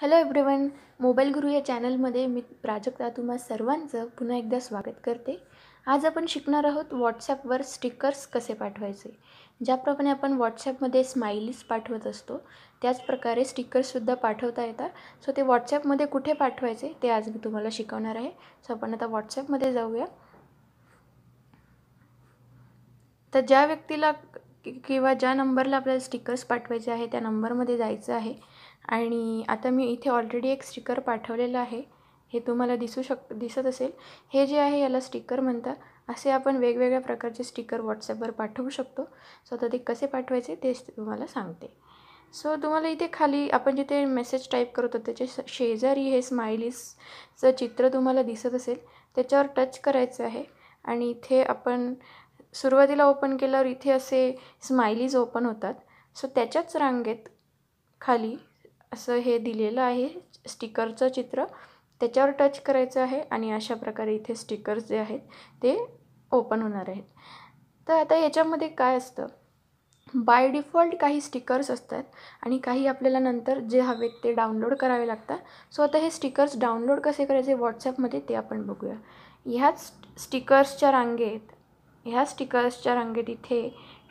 hello everyone mobile गुरु या चॅनलमध्ये मी प्राजक्ता तुम्हा सर्वांचं पुन्हा एकदा स्वागत करते आज आपण शिकणार आहोत व्हॉट्सॲपवर स्टिकर्स कसे पाठवायचे ज्याप्रमाणे आपण व्हॉट्सॲपमध्ये स्माइलीज पाठवत असतो त्याचप्रकारे स्टिकर्ससुद्धा पाठवता येतात सो ते व्हॉट्सॲपमध्ये कुठे पाठवायचे ते आज मी तुम्हाला शिकवणार आहे सो आपण आता व्हॉट्सॲपमध्ये जाऊया तर ज्या व्यक्तीला किंवा ज्या नंबरला आपल्याला स्टिकर्स पाठवायचे आहे त्या नंबरमध्ये जायचं आहे आणि आता मी इथे ऑलरेडी एक स्टिकर पाठवलेलं आहे हे तुम्हाला दिसू शक दिसत असेल हे जे आहे याला स्टिकर म्हणतात असे आपण वेगवेगळ्या प्रकारचे स्टिकर व्हॉट्सॲपवर पाठवू शकतो सो आता ते कसे पाठवायचे तेच तुम्हाला सांगते सो तुम्हाला इथे खाली आपण जिथे मेसेज टाईप करतो त्याचे शेजारी हे स्माइलीसचं चित्र तुम्हाला दिसत असेल त्याच्यावर टच करायचं आहे आणि इथे आपण सुरुवातीला ओपन केल्यावर इथे असे स्माइलीज ओपन होतात सो त्याच्याच रांगेत खाली असं हे दिलेलं आहे स्टिकरचं चित्र त्याच्यावर टच करायचं आहे आणि अशा प्रकारे इथे स्टिकर्स जे आहेत ते ओपन होणार आहेत तर आता याच्यामध्ये काय असतं बाय डिफॉल्ट काही स्टिकर्स असतात आणि काही आपल्याला नंतर जे हवेत ते डाउनलोड करावे लागतात सो आता हे स्टिकर्स डाउनलोड कसे करायचे व्हॉट्सॲपमध्ये ते आपण बघूया ह्याच स्टिकर्सच्या रांगेत ह्या स्टिकर्सच्या रांगेत इथे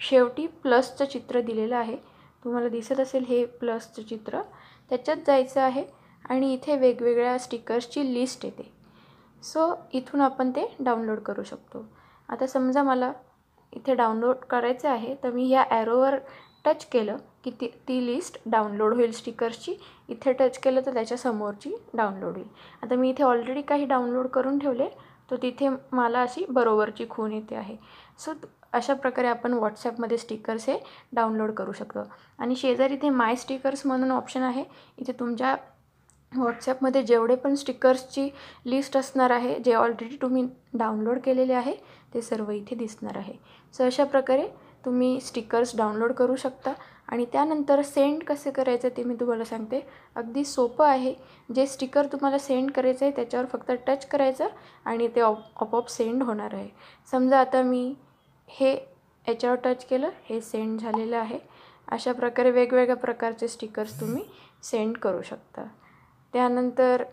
शेवटी प्लसचं चित्र दिलेलं आहे तुम्हाला दिसत असेल हे प्लसचं चित्र त्याच्यात जायचं आहे आणि इथे वेगवेगळ्या स्टिकर्सची लिस्ट येते सो इथून आपण ते डाउनलोड करू शकतो आता समजा मला इथे डाउनलोड करायचं आहे तर मी ह्या ॲरोवर टच केलं की ती ती लिस्ट डाउनलोड होईल स्टिकर्सची इथे टच केलं तर त्याच्यासमोरची डाउनलोड होईल आता मी इथे ऑलरेडी काही डाउनलोड करून ठेवले तर तिथे मला अशी बरोबरची खूण येते आहे सो अशा प्रकारे आपण व्हॉट्सॲपमध्ये स्टिकर्स हे डाउनलोड करू शकतो आणि शेजारी इथे माय स्टिकर्स म्हणून ऑप्शन आहे इथे तुमच्या व्हॉट्सॲपमध्ये जेवढे पण स्टिकर्सची लिस्ट असणार आहे जे ऑलरेडी तुम्ही डाउनलोड केलेले आहे ते सर्व इथे दिसणार आहे सो अशा प्रकारे तुम्ही स्टिकर्स डाउनलोड करू शकता आणि त्यानंतर सेंड कसे करायचं ते मी तुम्हाला सांगते अगदी सोपं आहे जे स्टिकर तुम्हाला सेंड करायचं आहे त्याच्यावर फक्त टच करायचं आणि ते ऑप आपोआप सेंड होणार आहे समजा आता मी हे याच्यावर टच केलं हे सेंड झालेलं आहे अशा प्रकारे वेगवेगळ्या प्रकारचे स्टिकर्स तुम्ही सेंड करू शकता त्यानंतर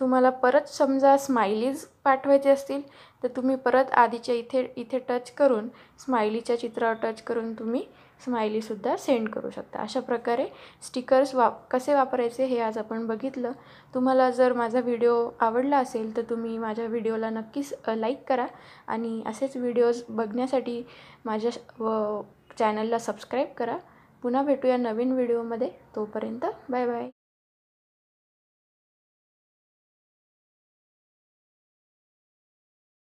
तुम्हाला परत समजा स्माइलीज पाठवायचे असतील तर तुम्ही परत आधीच्या इथे इथे टच करून स्माइलीच्या चित्रावर टच करून तुम्ही स्माइलीसुद्धा सेंड करू शकता अशा प्रकारे स्टिकर्स वाप कसे वापरायचे हे आज आपण बघितलं तुम्हाला जर माझा व्हिडिओ आवडला असेल तर तुम्ही माझ्या व्हिडिओला नक्कीच लाईक करा आणि असेच व्हिडिओज बघण्यासाठी माझ्या व चॅनलला सबस्क्राईब करा पुन्हा भेटूया नवीन व्हिडिओमध्ये तोपर्यंत बाय बाय